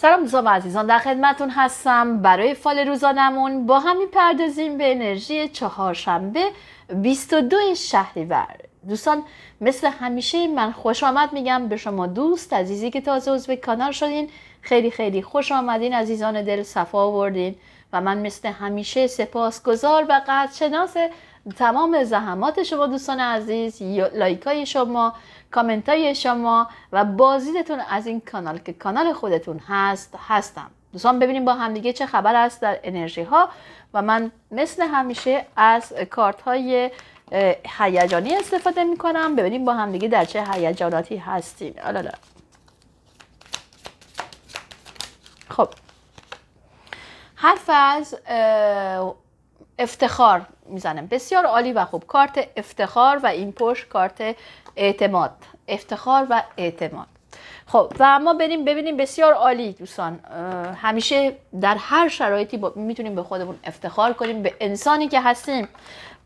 سلام دوستان عزیزان در خدمتون هستم برای فال روزانمون با هم پردازیم به انرژی چهارشنبه 22 شهریور دوستان مثل همیشه من خوش آمد میگم به شما دوست عزیزی که تازه عضو کانال شدین خیلی خیلی خوش آمدین عزیزان دل صفا آوردین و من مثل همیشه سپاسگزار و قدرشناس تمام زحمات شما دوستان عزیز لایک های شما کامنت های شما و بازدیدتون از این کانال که کانال خودتون هست هستم دوستان ببینیم با همدیگه چه خبر است در انرژی ها و من مثل همیشه از کارت های هیجانی استفاده می کنم ببینیم با همدیگه در چه هیجاناتی هستیم آلالا. خب حرف از افتخار میزنم بسیار عالی و خوب کارت افتخار و این پشت کارت اعتماد افتخار و اعتماد خب و ما بریم ببینیم بسیار عالی دوستان همیشه در هر شرایطی میتونیم به خودمون افتخار کنیم به انسانی که هستیم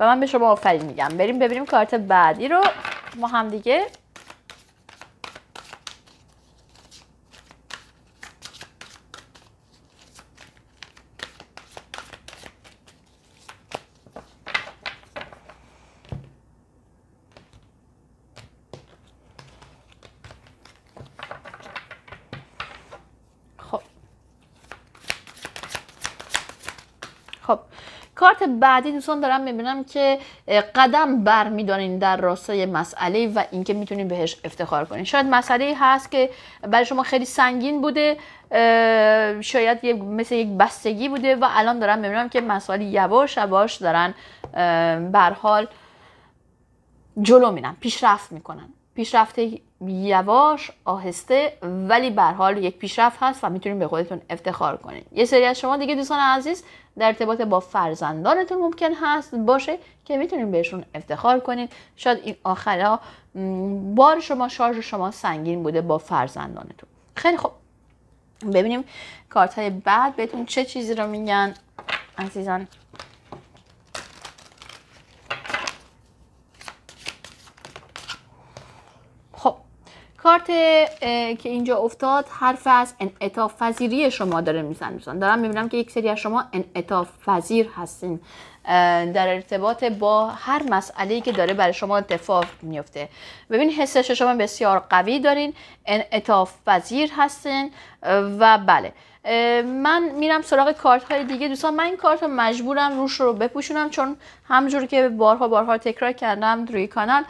و من به شما آفرین میگم بریم ببینیم کارت بعدی رو ما هم دیگه خب کارت بعدی دوستان دارم میبینم که قدم بر میدانین در راستای مسئله و اینکه میتونین بهش افتخار کنین شاید مسئله هست که برای شما خیلی سنگین بوده شاید مثل یک بستگی بوده و الان دارم میبینم که مسائل یواش یواش دارن بر حال جلو میرن پیشرفت میکنن پیشرفت یواش آهسته ولی به حال یک پیشرفت هست و میتونید به خودتون افتخار کنید یه سری از شما دیگه دوستان عزیز در ارتباط با فرزندانتون ممکن هست باشه که میتونید بهشون افتخار کنید شاید این آخرا بار شما شارژ شما سنگین بوده با فرزندانتون خیلی خوب ببینیم کارت های بعد بهتون چه چیزی رو میگن عزیزان کارت که اینجا افتاد حرف از انعطاف پذیری شما داره میزن میزن دارم میبینم که یک سری از شما انعطاف پذیر هستین در ارتباط با هر مسئله که داره برای شما اتفاق میفته ببین حسش شما بسیار قوی دارین انعطاف پذیر هستین و بله من میرم سراغ کارت های دیگه دوستان من این کارت رو مجبورم روش رو بپوشونم چون همجور که بارها بارها تکرار کردم روی کانال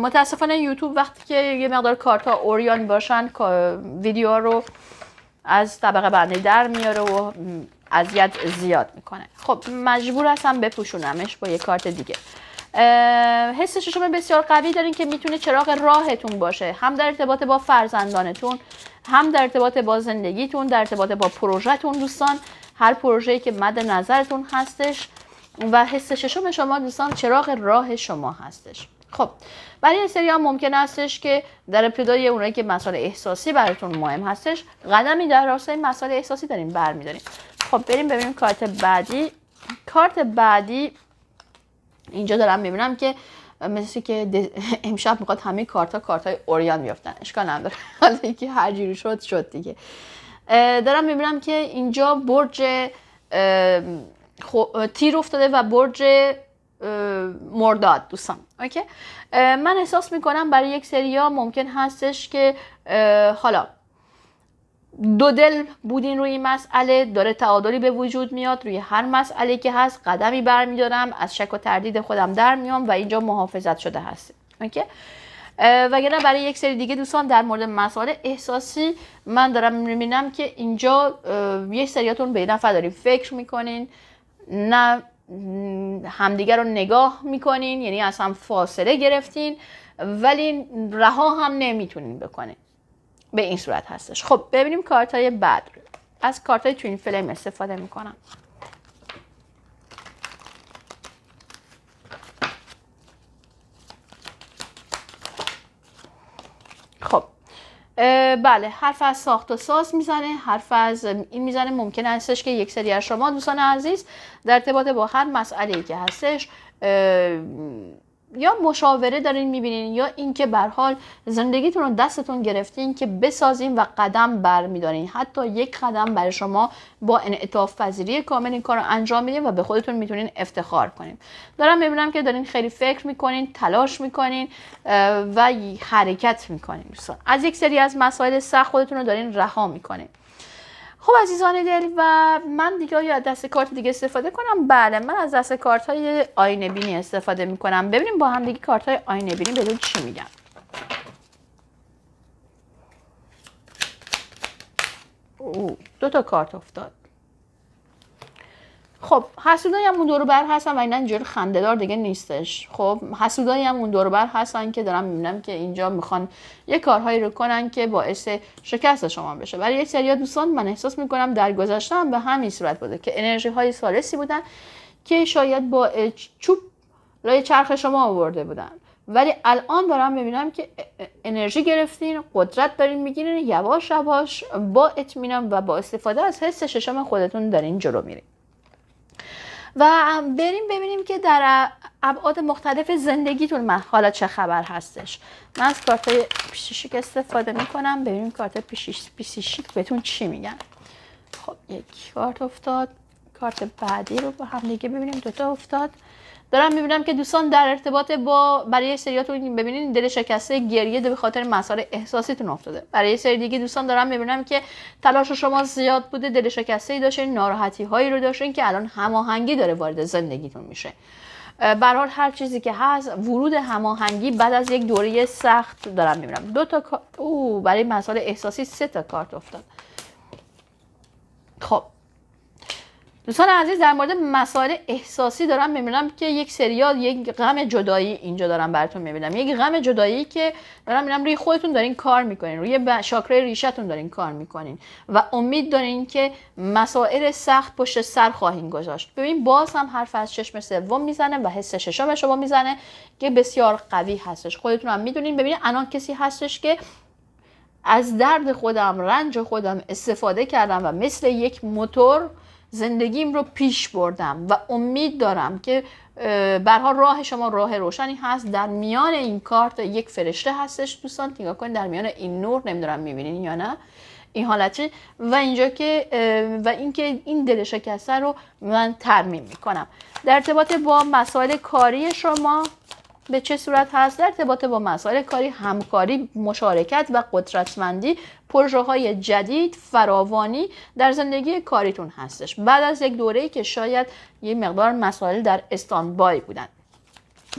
متاسفانه یوتیوب وقتی که یه مقدار کارت ها اوریان باشن ویدیو رو از طبقه بندی در میاره و اذیت زیاد میکنه خب مجبور هستم بپوشونمش با یه کارت دیگه حس شما بسیار قوی دارین که میتونه چراغ راهتون باشه هم در ارتباط با فرزندانتون هم در ارتباط با زندگیتون در ارتباط با پروژهتون دوستان هر پروژه‌ای که مد نظرتون هستش و حس ششم شما دوستان چراغ راه شما هستش خب برای سری ها ممکن هستش که در ابتدای اونایی که مسائل احساسی براتون مهم هستش قدمی در راستای مسائل احساسی داریم برمیداریم خب بریم ببینیم کارت بعدی کارت بعدی اینجا دارم میبینم که مثل که امشب میخواد همه کارت ها کارت های اوریان میافتن اشکال نداره حالا اینکه هر شد شد دیگه دارم میبینم که اینجا برج خو... تیر افتاده و برج مرداد دوستان اوکی من احساس میکنم برای یک ها ممکن هستش که حالا دو دل بودین روی مسئله داره تعادلی به وجود میاد روی هر مسئله که هست قدمی برمیدارم از شک و تردید خودم در میام و اینجا محافظت شده هست اوکی وگرنه برای یک سری دیگه دوستان در مورد مسائل احساسی من دارم میبینم که اینجا یک سریاتون به نفع داریم فکر میکنین نه همدیگر رو نگاه میکنین یعنی از هم فاصله گرفتین ولی رها هم نمیتونین بکنین به این صورت هستش خب ببینیم کارت های بعد از کارت های این فلیم استفاده میکنم بله حرف از ساخت و ساز میزنه حرف از این میزنه ممکن هستش که یک سری از شما دوستان عزیز در ارتباط با هر مسئله که هستش یا مشاوره دارین میبینین یا اینکه بر حال زندگیتون رو دستتون گرفتین که بسازین و قدم بر میدارین حتی یک قدم برای شما با انعطاف پذیری کامل این کار رو انجام میدین و به خودتون میتونین افتخار کنین دارم میبینم که دارین خیلی فکر میکنین تلاش میکنین و حرکت میکنین از یک سری از مسائل سخت خودتون رو دارین رها میکنین خب عزیزان دل و من دیگه آیا از دست کارت دیگه استفاده کنم بله من از دست کارت های آینه بینی استفاده می کنم ببینیم با هم دیگه کارت های آینه بینی بدون چی میگن دو تا کارت افتاد خب حسودایی هم اون دور بر هستن و اینا اینجوری خندهدار دیگه نیستش خب حسودایی هم اون دور بر هستن که دارم میبینم که اینجا میخوان یه کارهایی رو کنن که باعث شکست شما بشه ولی یه سری دوستان من احساس میکنم در گذشته هم به همین صورت بوده که انرژی های سالسی بودن که شاید با چوب لای چرخ شما آورده بودن ولی الان دارم میبینم که انرژی گرفتین قدرت دارین میگیرین یواش یواش با اطمینان و با استفاده از حس ششم خودتون دارین جلو میرین و بریم ببینیم که در ابعاد مختلف زندگیتون من حالا چه خبر هستش من از کارت پیشیشیک استفاده میکنم ببینیم کارت پیشیشیک بهتون چی میگن خب یک کارت افتاد کارت بعدی رو با هم دیگه ببینیم دوتا افتاد دارم میبینم که دوستان در ارتباط با برای سریاتون ببینین دل شکسته گریه به خاطر مسائل احساسیتون افتاده برای سری دیگه دوستان دارم میبینم که تلاش شما زیاد بوده دل شکسته ای داشتین ناراحتی هایی رو داشتین که الان هماهنگی داره وارد زندگیتون میشه برحال هر چیزی که هست ورود هماهنگی بعد از یک دوره سخت دارم میبینم دو تا او برای مسائل احساسی سه تا کارت افتاد خب دوستان عزیز در مورد مسائل احساسی دارم میبینم که یک سریال یک غم جدایی اینجا دارم براتون میبینم یک غم جدایی که دارم میبینم روی خودتون دارین کار میکنین روی شاکره ریشتون دارین کار میکنین و امید دارین که مسائل سخت پشت سر خواهین گذاشت ببین باز هم حرف از چشم سوم میزنه و حس ششم شما میزنه که بسیار قوی هستش خودتون هم میدونین ببینید الان کسی هستش که از درد خودم رنج خودم استفاده کردم و مثل یک موتور زندگیم رو پیش بردم و امید دارم که برها راه شما راه روشنی هست در میان این کارت یک فرشته هستش دوستان نگاه کنید در میان این نور نمیدونم میبینین یا نه این حالتی و اینجا که و اینکه این دل شکسته رو من ترمیم میکنم در ارتباط با مسائل کاری شما به چه صورت هست در ارتباط با مسائل کاری همکاری مشارکت و قدرتمندی پروژه های جدید فراوانی در زندگی کاریتون هستش بعد از یک دوره‌ای که شاید یه مقدار مسائل در استانبای بودن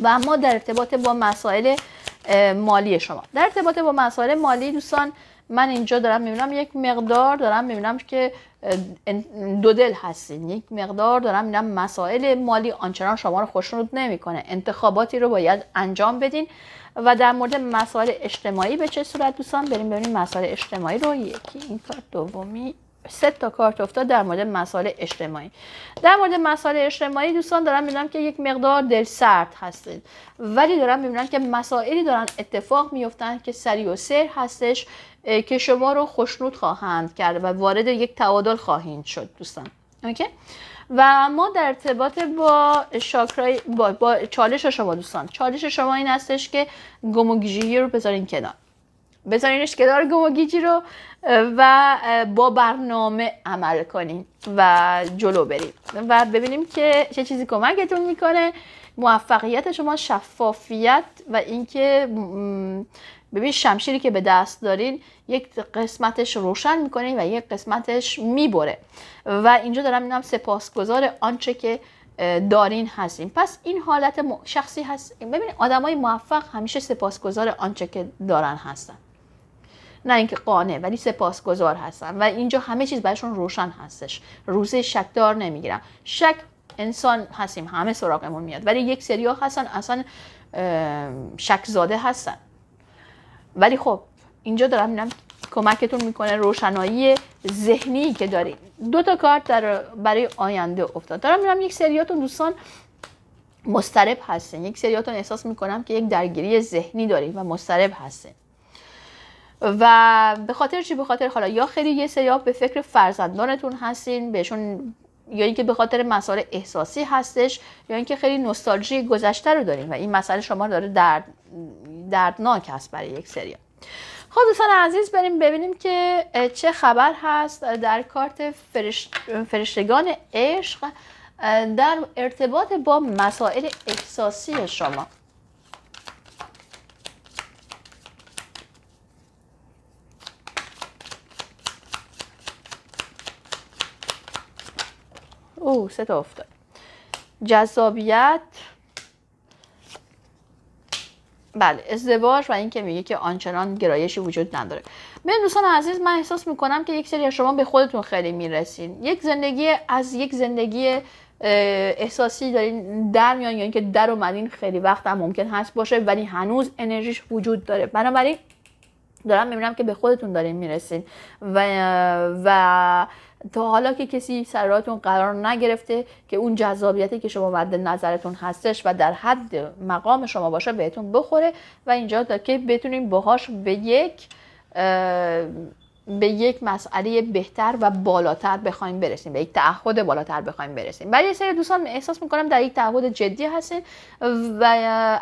و اما در ارتباط با مسائل مالی شما در ارتباط با مسائل مالی دوستان من اینجا دارم میبینم یک مقدار دارم میبینم که دو دل هستین یک مقدار دارم میگم مسائل مالی آنچنان شما رو خوشنود نمیکنه انتخاباتی رو باید انجام بدین و در مورد مسائل اجتماعی به چه صورت دوستان بریم ببینیم مسائل اجتماعی رو یکی این کار دومی سه تا کارت افتاد در مورد مسائل اجتماعی در مورد مسائل اجتماعی دوستان دارم میبینم که یک مقدار دل سرد هستید ولی دارم میبینم که مسائلی دارن اتفاق میفتن که سری و سر هستش که شما رو خوشنود خواهند کرد و وارد یک تعادل خواهید شد دوستان اوکی و ما در ارتباط با با, چالش شما دوستان چالش شما این هستش که گموگیجی رو بذارین کنار بذارینش کنار گیجی رو و با برنامه عمل کنین و جلو بریم و ببینیم که چه چیزی کمکتون میکنه موفقیت شما شفافیت و اینکه ببین شمشیری که به دست دارین یک قسمتش روشن میکنین و یک قسمتش میبره و اینجا دارم اینم سپاسگزار آنچه که دارین هستیم پس این حالت شخصی هست ببینید آدمای موفق همیشه سپاسگزار آنچه که دارن هستن نه اینکه قانع ولی سپاسگزار هستن و اینجا همه چیز برایشون روشن هستش روزه شکدار نمیگیرم شک انسان هستیم همه سراغمون میاد ولی یک سری ها هستن اصلا شک زاده هستن ولی خب اینجا دارم اینم کمکتون میکنه روشنایی ذهنی که دارید دو تا کارت در برای آینده افتاد دارم میرم یک سریاتون دوستان مسترب هستن یک سریاتون احساس میکنم که یک درگیری ذهنی دارید و مسترب هستن و به خاطر چی به خاطر حالا یا خیلی یه سری به فکر فرزندانتون هستین بهشون یا اینکه به خاطر مسائل احساسی هستش یا اینکه خیلی نوستالژی گذشته رو داریم و این مسئله شما داره درد دردناک هست برای یک سری خب دوستان عزیز بریم ببینیم که چه خبر هست در کارت فرشتگان عشق در ارتباط با مسائل احساسی شما او سه تا افتاد جذابیت بله ازدواج و اینکه میگه که آنچنان گرایشی وجود نداره من دوستان عزیز من احساس میکنم که یک سری از شما به خودتون خیلی میرسین یک زندگی از یک زندگی احساسی دارین در میان یا یعنی اینکه در اومدین خیلی وقت هم ممکن هست باشه ولی هنوز انرژیش وجود داره بنابراین دارم میبینم که به خودتون دارین میرسین و و تا حالا که کسی سراتون قرار نگرفته که اون جذابیتی که شما مد نظرتون هستش و در حد مقام شما باشه بهتون بخوره و اینجا تا که بتونیم باهاش به یک به یک مسئله بهتر و بالاتر بخوایم برسیم به یک تعهد بالاتر بخوایم برسیم برای یه سری دوستان احساس میکنم در یک تعهد جدی هستین و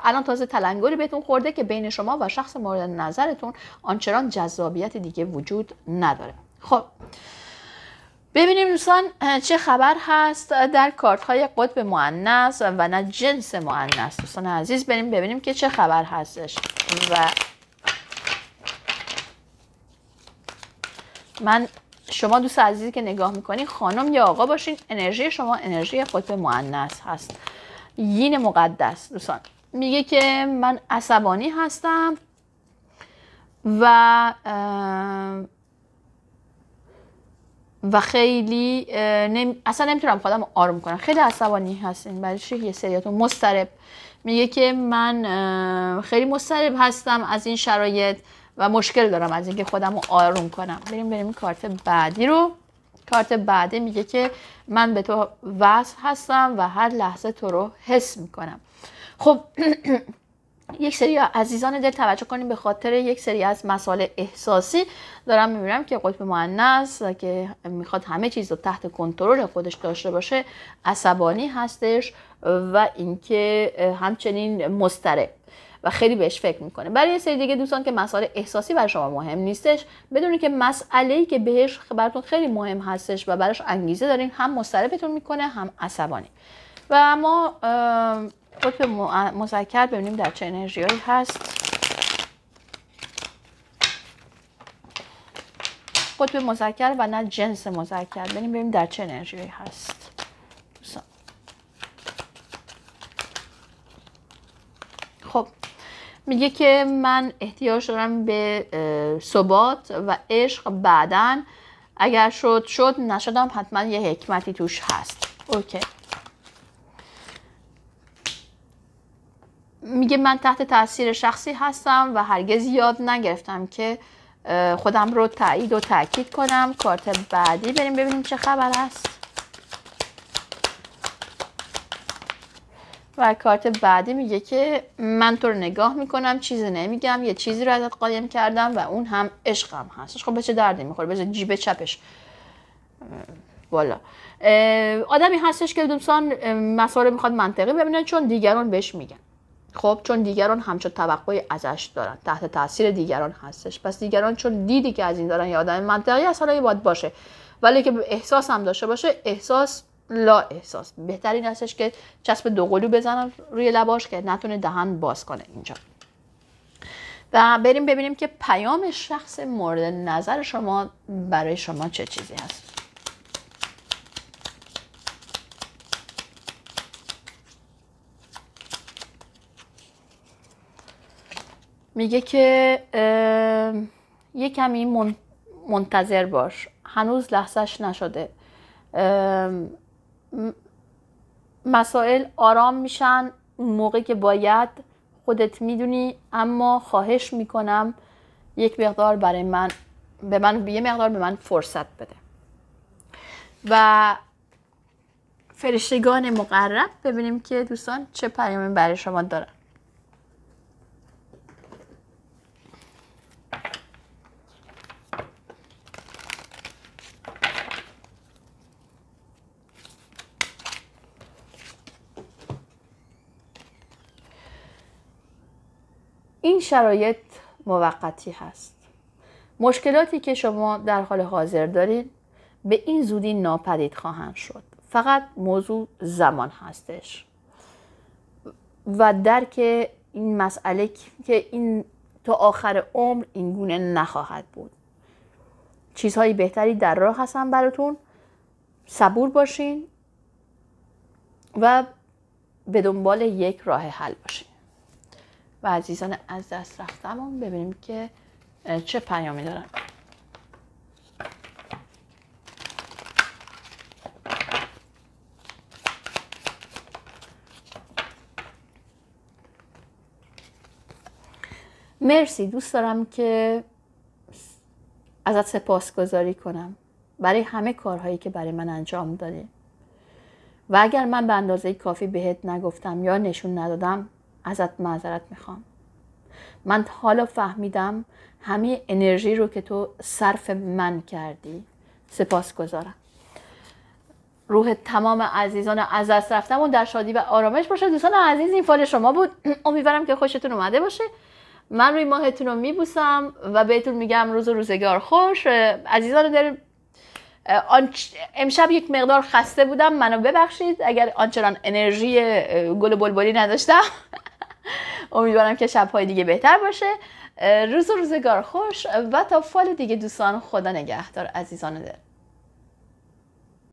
الان تازه تلنگری بهتون خورده که بین شما و شخص مورد نظرتون آنچنان جذابیت دیگه وجود نداره خب ببینیم دوستان چه خبر هست در کارت های قطب معنیس و نه جنس معنیس دوستان عزیز بریم ببینیم که چه خبر هستش و من شما دوست عزیزی که نگاه میکنین خانم یا آقا باشین انرژی شما انرژی قطب معنیس هست یین مقدس دوستان میگه که من عصبانی هستم و و خیلی اصلا نمیتونم خودم آروم کنم خیلی عصبانی هستین برای چی یه سریاتون مسترب میگه که من خیلی مسترب هستم از این شرایط و مشکل دارم از اینکه خودم رو آروم کنم بریم بریم کارت بعدی رو کارت بعدی میگه که من به تو وصل هستم و هر لحظه تو رو حس میکنم خب یک سری عزیزان دل توجه کنیم به خاطر یک سری از مسائل احساسی دارم میبینم که قطب معنیس که میخواد همه چیز رو تحت کنترل خودش داشته باشه عصبانی هستش و اینکه همچنین مستره و خیلی بهش فکر میکنه برای یه سری دیگه دوستان که مسائل احساسی برای شما مهم نیستش بدونی که مسئله ای که بهش براتون خیلی مهم هستش و براش انگیزه دارین هم مستره بتون میکنه هم عصبانی و اما قطب خب مذکر ببینیم در چه انرژی هست قطب خب مذکر و نه جنس مذکر ببینیم ببینیم در چه انرژی هست خب میگه که من احتیاج دارم به ثبات و عشق بعدا اگر شد شد نشدم حتما یه حکمتی توش هست اوکی میگه من تحت تاثیر شخصی هستم و هرگز یاد نگرفتم که خودم رو تایید و تاکید کنم کارت بعدی بریم ببینیم چه خبر است و کارت بعدی میگه که من تو رو نگاه میکنم چیزی نمیگم یه چیزی رو ازت قایم کردم و اون هم عشقم هستش خب به چه دردی میخوره بذار جیب چپش والا آدمی هستش که دوستان مسائل میخواد منطقی ببینن چون دیگران بهش میگن خب چون دیگران همچون توقعی ازش دارن تحت تاثیر دیگران هستش پس دیگران چون دیدی که از این دارن یه آدم منطقی هست باید باشه ولی که احساس هم داشته باشه احساس لا احساس بهترین هستش که چسب دوقلو بزنم روی لباش که نتونه دهن باز کنه اینجا و بریم ببینیم که پیام شخص مورد نظر شما برای شما چه چیزی هست میگه که یه کمی منتظر باش هنوز لحظش نشده مسائل آرام میشن اون موقع که باید خودت میدونی اما خواهش میکنم یک مقدار برای من به من یه مقدار به من فرصت بده و فرشتگان مقرب ببینیم که دوستان چه پیامی برای شما دارن این شرایط موقتی هست مشکلاتی که شما در حال حاضر دارید به این زودی ناپدید خواهند شد فقط موضوع زمان هستش و درک این مسئله که این تا آخر عمر این گونه نخواهد بود چیزهای بهتری در راه هستن براتون صبور باشین و به دنبال یک راه حل باشین و عزیزان از دست رفتمون ببینیم که چه پیامی دارن مرسی دوست دارم که ازت سپاسگزاری کنم برای همه کارهایی که برای من انجام دادی و اگر من به اندازه کافی بهت نگفتم یا نشون ندادم ازت معذرت میخوام من حالا فهمیدم همه انرژی رو که تو صرف من کردی سپاس گذارم روح تمام عزیزان از دست رفتمون در شادی و آرامش باشه دوستان عزیز این فال شما بود امیدوارم که خوشتون اومده باشه من روی ماهتون رو میبوسم و بهتون میگم روز و روزگار خوش عزیزان در امشب یک مقدار خسته بودم منو ببخشید اگر آنچنان انرژی گل بلبلی نداشتم امیدوارم که شبهای دیگه بهتر باشه روز و روزگار خوش و تا فال دیگه دوستان خدا نگهدار عزیزان دل